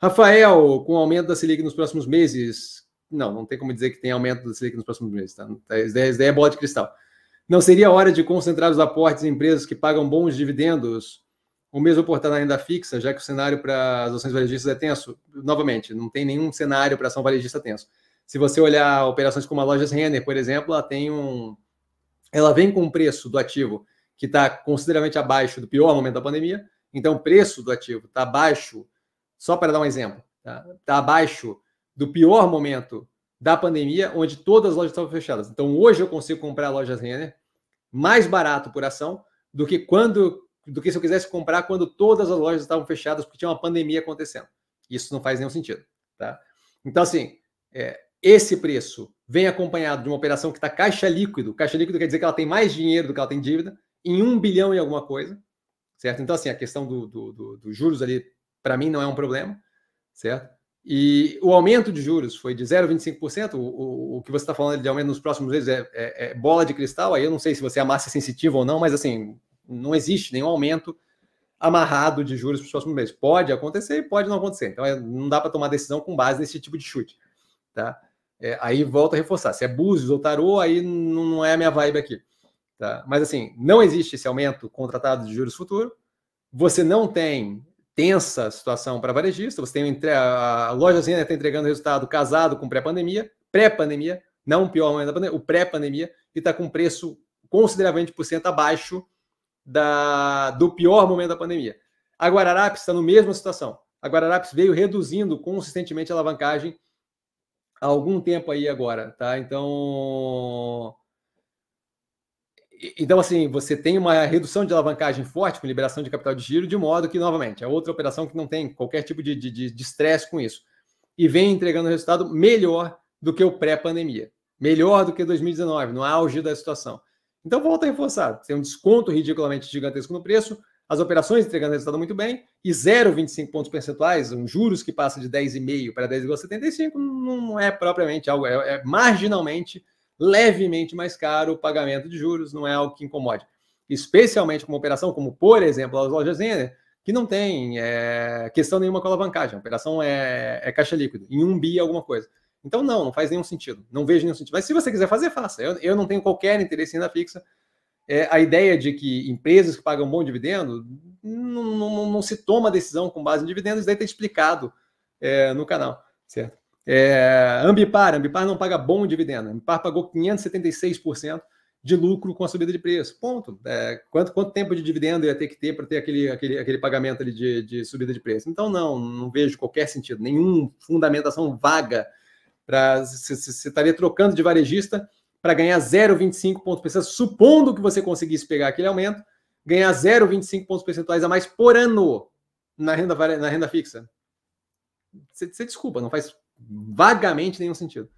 Rafael, com o aumento da Selic nos próximos meses. Não, não tem como dizer que tem aumento da Selic nos próximos meses, tá? tá Isso é bola de cristal. Não seria hora de concentrar os aportes em empresas que pagam bons dividendos ou mesmo aportar na renda fixa, já que o cenário para as ações varejistas é tenso? Novamente, não tem nenhum cenário para ação varejista tenso. Se você olhar operações como a Lojas Renner, por exemplo, ela tem um ela vem com o preço do ativo que está consideravelmente abaixo do pior momento da pandemia, então o preço do ativo está abaixo só para dar um exemplo, está tá abaixo do pior momento da pandemia, onde todas as lojas estavam fechadas. Então, hoje eu consigo comprar lojas Renner mais barato por ação do que quando do que se eu quisesse comprar quando todas as lojas estavam fechadas porque tinha uma pandemia acontecendo. Isso não faz nenhum sentido, tá? Então, assim, é, esse preço vem acompanhado de uma operação que está caixa líquido. Caixa líquido quer dizer que ela tem mais dinheiro do que ela tem dívida, em um bilhão e alguma coisa, certo? Então, assim, a questão do, do, do, dos juros ali para mim não é um problema, certo? E o aumento de juros foi de 0,25%. O, o, o que você está falando de aumento nos próximos meses é, é, é, bola de cristal. Aí eu não sei se você é massa sensitiva ou não, mas assim, não existe nenhum aumento amarrado de juros para os próximos meses. Pode acontecer e pode não acontecer. Então é, não dá para tomar decisão com base nesse tipo de chute. Tá? É, aí volta a reforçar. Se é Búzios ou Tarô, aí não, não é a minha vibe aqui. Tá? Mas assim, não existe esse aumento contratado de juros futuro. Você não tem tensa a situação para varejista. Você tem a lojazinha está né, entregando resultado casado com pré-pandemia, pré-pandemia, não pior momento da pandemia, o pré-pandemia, e está com preço consideravelmente por cento abaixo da, do pior momento da pandemia. A Guararapes está na mesma situação. A Guararapes veio reduzindo consistentemente a alavancagem há algum tempo aí agora, tá? Então, então, assim, você tem uma redução de alavancagem forte com liberação de capital de giro, de modo que, novamente, é outra operação que não tem qualquer tipo de estresse de, de, stress com isso. E vem entregando resultado melhor do que o pré-pandemia, melhor do que 2019, no auge da situação. Então, volta a reforçar: tem um desconto ridiculamente gigantesco no preço, as operações entregando resultado muito bem, e 0,25 pontos percentuais, um juros que passa de 10,5 para 10,75, não é propriamente algo, é, é marginalmente levemente mais caro o pagamento de juros, não é algo que incomode. Especialmente com uma operação como, por exemplo, as lojas Zener, que não tem é, questão nenhuma com a alavancagem, a operação é, é caixa líquida, em um bi alguma coisa. Então, não, não faz nenhum sentido. Não vejo nenhum sentido. Mas se você quiser fazer, faça. Eu, eu não tenho qualquer interesse em renda fixa. É, a ideia de que empresas que pagam bom dividendo não, não, não, se toma decisão com base em dividendos, daí está explicado é, no canal, certo? É, Ambipar, Ambipar não paga bom dividendo. Ambipar pagou 576% de lucro com a subida de preço. Ponto. É, quanto, quanto tempo de dividendo ia ter que ter para ter aquele, aquele, aquele pagamento ali de, de subida de preço? Então, não, não vejo qualquer sentido, nenhuma fundamentação vaga para você estaria trocando de varejista para ganhar 0,25 pontos percentuais, supondo que você conseguisse pegar aquele aumento, ganhar 0,25 pontos percentuais a mais por ano na renda, na renda fixa. Você desculpa, não faz vagamente nenhum sentido.